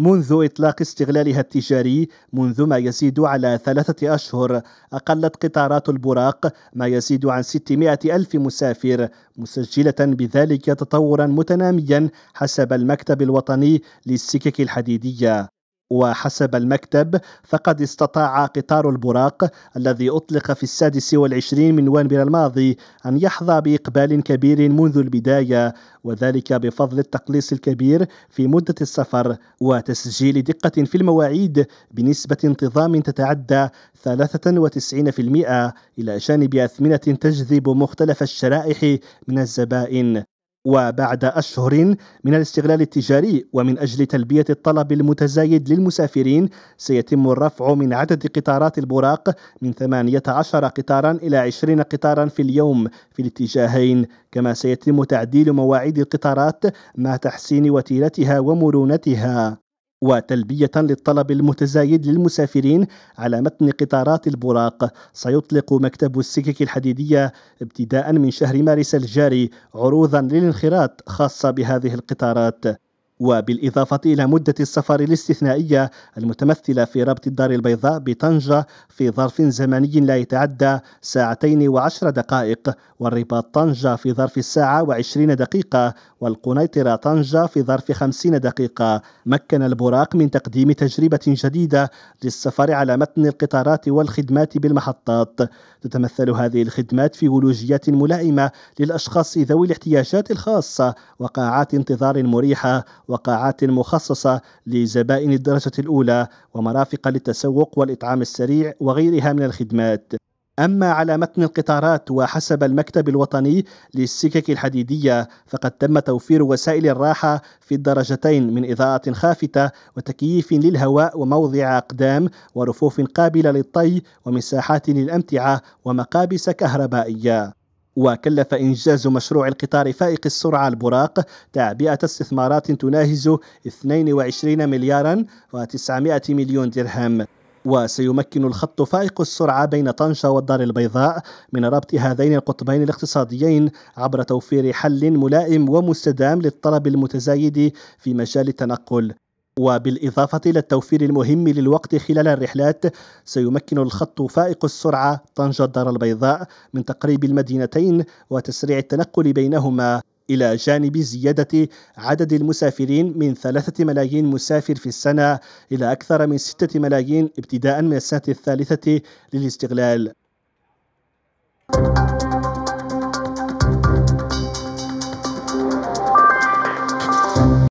منذ إطلاق استغلالها التجاري منذ ما يزيد على ثلاثة أشهر أقلت قطارات البراق ما يزيد عن 600 ألف مسافر مسجلة بذلك تطورا متناميا حسب المكتب الوطني للسكك الحديدية وحسب المكتب فقد استطاع قطار البراق الذي أطلق في السادس والعشرين من نوفمبر الماضي أن يحظى بإقبال كبير منذ البداية وذلك بفضل التقليص الكبير في مدة السفر وتسجيل دقة في المواعيد بنسبة انتظام تتعدى 93% إلى جانب أثمنة تجذب مختلف الشرائح من الزبائن وبعد أشهر من الاستغلال التجاري ومن أجل تلبية الطلب المتزايد للمسافرين سيتم الرفع من عدد قطارات البراق من 18 قطارا إلى 20 قطارا في اليوم في الاتجاهين كما سيتم تعديل مواعيد القطارات مع تحسين وتيرتها ومرونتها وتلبية للطلب المتزايد للمسافرين على متن قطارات البراق سيطلق مكتب السكك الحديدية ابتداء من شهر مارس الجاري عروضا للانخراط خاصة بهذه القطارات وبالإضافة إلى مدة السفر الاستثنائية المتمثلة في ربط الدار البيضاء بطنجة في ظرف زمني لا يتعدى ساعتين وعشر دقائق والرباط طنجة في ظرف الساعة وعشرين دقيقة والقنيطرة طنجة في ظرف خمسين دقيقة مكن البراق من تقديم تجربة جديدة للسفر على متن القطارات والخدمات بالمحطات تتمثل هذه الخدمات في ولوجيات ملائمة للأشخاص ذوي الاحتياجات الخاصة وقاعات انتظار مريحة وقاعات مخصصة لزبائن الدرجة الأولى ومرافق للتسوق والإطعام السريع وغيرها من الخدمات أما على متن القطارات وحسب المكتب الوطني للسكك الحديدية فقد تم توفير وسائل الراحة في الدرجتين من إضاءة خافتة وتكييف للهواء وموضع أقدام ورفوف قابلة للطي ومساحات للأمتعة ومقابس كهربائية وكلف إنجاز مشروع القطار فائق السرعة البراق تعبئة استثمارات تناهز 22 مليارا و900 مليون درهم وسيمكن الخط فائق السرعة بين طنجة والدار البيضاء من ربط هذين القطبين الاقتصاديين عبر توفير حل ملائم ومستدام للطلب المتزايد في مجال التنقل وبالإضافة إلى التوفير المهم للوقت خلال الرحلات سيمكن الخط فائق السرعة طنجة الدار البيضاء من تقريب المدينتين وتسريع التنقل بينهما إلى جانب زيادة عدد المسافرين من ثلاثة ملايين مسافر في السنة إلى أكثر من ستة ملايين ابتداء من السنة الثالثة للاستغلال.